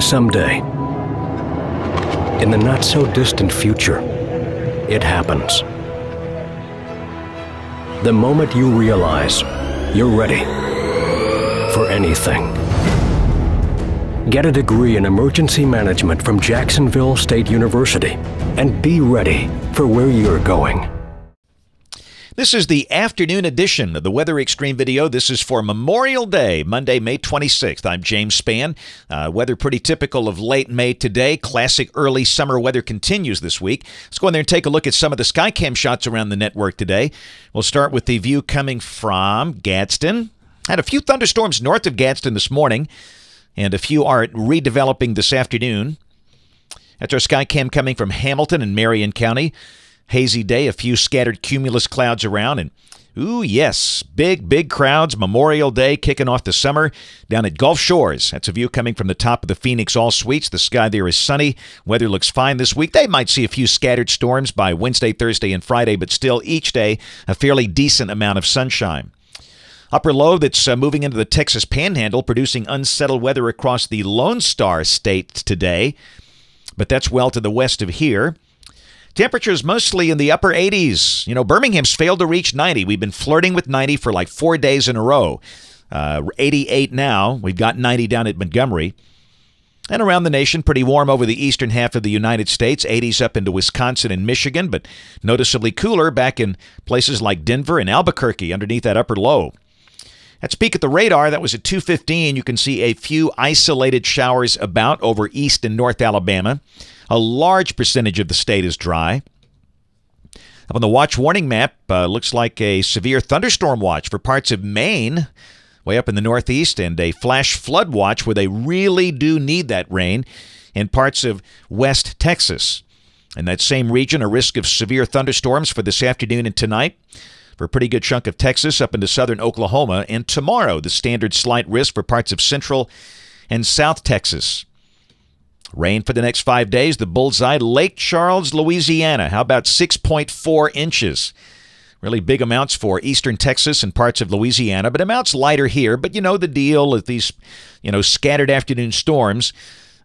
Someday, in the not so distant future, it happens. The moment you realize you're ready for anything. Get a degree in emergency management from Jacksonville State University and be ready for where you're going. This is the afternoon edition of the Weather Extreme video. This is for Memorial Day, Monday, May 26th. I'm James Spann. Uh, weather pretty typical of late May today. Classic early summer weather continues this week. Let's go in there and take a look at some of the Skycam shots around the network today. We'll start with the view coming from Gadsden. Had a few thunderstorms north of Gadsden this morning, and a few are redeveloping this afternoon. That's our Skycam coming from Hamilton and Marion County hazy day, a few scattered cumulus clouds around, and Ooh, yes. Big, big crowds. Memorial Day kicking off the summer down at Gulf Shores. That's a view coming from the top of the Phoenix All Suites. The sky there is sunny. Weather looks fine this week. They might see a few scattered storms by Wednesday, Thursday, and Friday, but still each day a fairly decent amount of sunshine. Upper low that's uh, moving into the Texas panhandle, producing unsettled weather across the Lone Star State today, but that's well to the west of here. Temperatures mostly in the upper 80s. You know, Birmingham's failed to reach 90. We've been flirting with 90 for like four days in a row. Uh, 88 now. We've got 90 down at Montgomery. And around the nation, pretty warm over the eastern half of the United States, 80s up into Wisconsin and Michigan, but noticeably cooler back in places like Denver and Albuquerque underneath that upper low. At peak at the radar, that was at 215. You can see a few isolated showers about over east and north Alabama. A large percentage of the state is dry. Up on the watch warning map, uh, looks like a severe thunderstorm watch for parts of Maine, way up in the northeast, and a flash flood watch where they really do need that rain in parts of West Texas. In that same region, a risk of severe thunderstorms for this afternoon and tonight for a pretty good chunk of Texas up into southern Oklahoma, and tomorrow, the standard slight risk for parts of central and south Texas. Rain for the next five days. The bullseye, Lake Charles, Louisiana. How about 6.4 inches? Really big amounts for eastern Texas and parts of Louisiana, but amounts lighter here. But you know the deal with these, you know, scattered afternoon storms.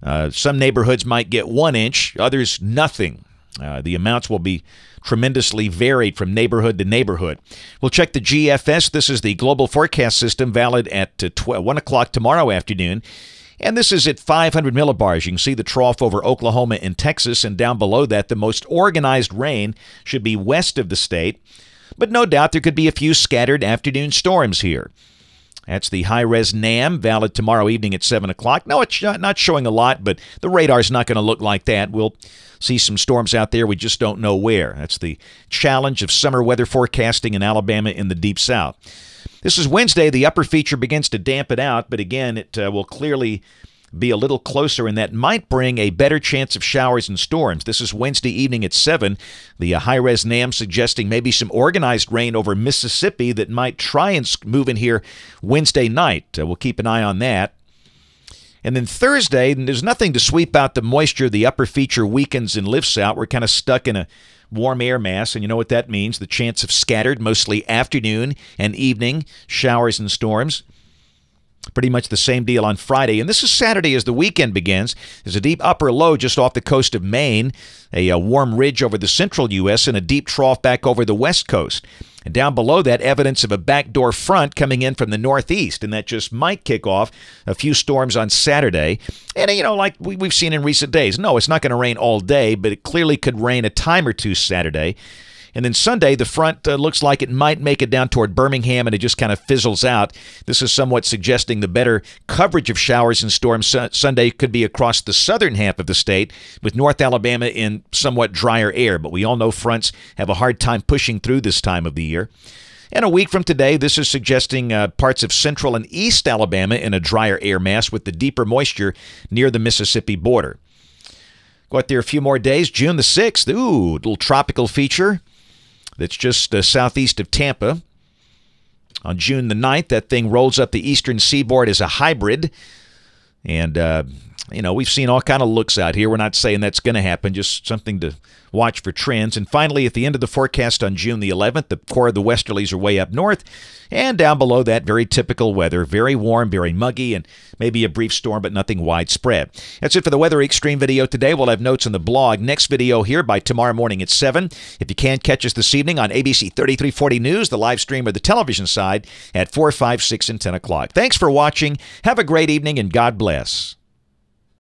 Uh, some neighborhoods might get one inch, others nothing. Uh, the amounts will be tremendously varied from neighborhood to neighborhood. We'll check the GFS. This is the Global Forecast System, valid at uh, 1 o'clock tomorrow afternoon. And this is at 500 millibars. You can see the trough over Oklahoma and Texas, and down below that, the most organized rain should be west of the state. But no doubt there could be a few scattered afternoon storms here. That's the high res NAM, valid tomorrow evening at 7 o'clock. No, it's not showing a lot, but the radar's not going to look like that. We'll see some storms out there. We just don't know where. That's the challenge of summer weather forecasting in Alabama in the Deep South. This is Wednesday. The upper feature begins to dampen out, but again, it uh, will clearly be a little closer, and that might bring a better chance of showers and storms. This is Wednesday evening at 7. The uh, high res NAM suggesting maybe some organized rain over Mississippi that might try and move in here Wednesday night. Uh, we'll keep an eye on that. And then Thursday, there's nothing to sweep out the moisture. The upper feature weakens and lifts out. We're kind of stuck in a warm air mass, and you know what that means the chance of scattered, mostly afternoon and evening, showers and storms pretty much the same deal on Friday. And this is Saturday as the weekend begins. There's a deep upper low just off the coast of Maine, a, a uh, warm ridge over the central U.S., and a deep trough back over the west coast. And down below that, evidence of a backdoor front coming in from the northeast, and that just might kick off a few storms on Saturday. And, uh, you know, like we, have seen in recent days, no, it's not going to rain all day, but it clearly could rain a time or two Saturday. And then Sunday, the front uh, looks like it might make it down toward Birmingham and it just kind of fizzles out. This is somewhat suggesting the better coverage of showers and storms su Sunday could be across the southern half of the state, with North Alabama in somewhat drier air. But we all know fronts have a hard time pushing through this time of the year. And a week from today, this is suggesting uh, parts of central and east Alabama in a drier air mass with the deeper moisture near the Mississippi border. Go out there a few more days. June the 6th, ooh, little tropical feature that's just uh, southeast of Tampa. On June the 9th, that thing rolls up the eastern seaboard as a hybrid. And uh, you know, we've seen all kind of looks out here. We're not saying that's going to happen, just something to watch for trends. And finally, at the end of the forecast on June the 11th, the core of the westerlies are way up north, and down below that, very typical weather, very warm, very muggy, and maybe a brief storm, but nothing widespread. That's it for the Weather Extreme video today. We'll have notes on the blog. Next video here by tomorrow morning at 7. If you can't catch us this evening on ABC 3340 News, the live stream or the television side at 4, 5, 6, and 10 o'clock. Thanks for watching. Have a great evening, and God bless.